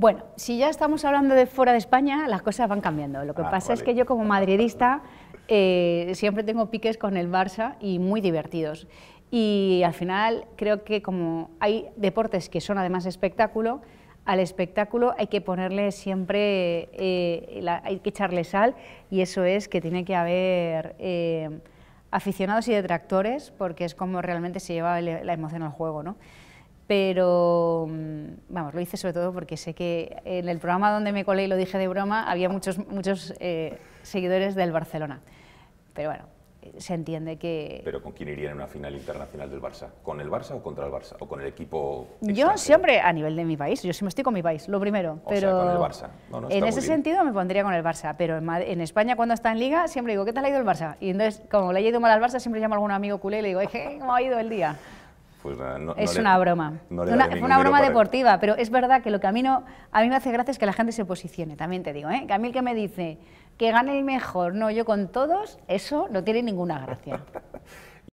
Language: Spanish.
Bueno, si ya estamos hablando de fuera de España, las cosas van cambiando. Lo que ah, pasa es que yo como madridista eh, siempre tengo piques con el Barça y muy divertidos. Y al final creo que como hay deportes que son además espectáculo, al espectáculo hay que ponerle siempre, eh, hay que echarle sal y eso es que tiene que haber eh, aficionados y detractores porque es como realmente se lleva la emoción al juego. ¿no? pero mm, vamos, lo hice sobre todo porque sé que en el programa donde me colé y lo dije de broma había muchos, muchos eh, seguidores del Barcelona. Pero bueno, se entiende que... ¿Pero con quién iría en una final internacional del Barça? ¿Con el Barça o contra el Barça? ¿O con el equipo Yo siempre, a nivel de mi país, yo siempre estoy con mi país, lo primero. O sea, con el Barça. en ese sentido me pondría con el Barça, pero en, España cuando está en Liga siempre digo, ¿qué tal ha ido el Barça? Y entonces, como le ha ido mal al Barça, siempre llamo a algún amigo culé y le digo, ¿cómo ha ido el día? Pues es una broma. una, fue una broma deportiva, pero es verdad que lo que a mí, me hace gracia es que la gente se posicione, también te digo. ¿eh? Que a mí el que me dice que gane el mejor, no yo con todos, eso no tiene ninguna gracia.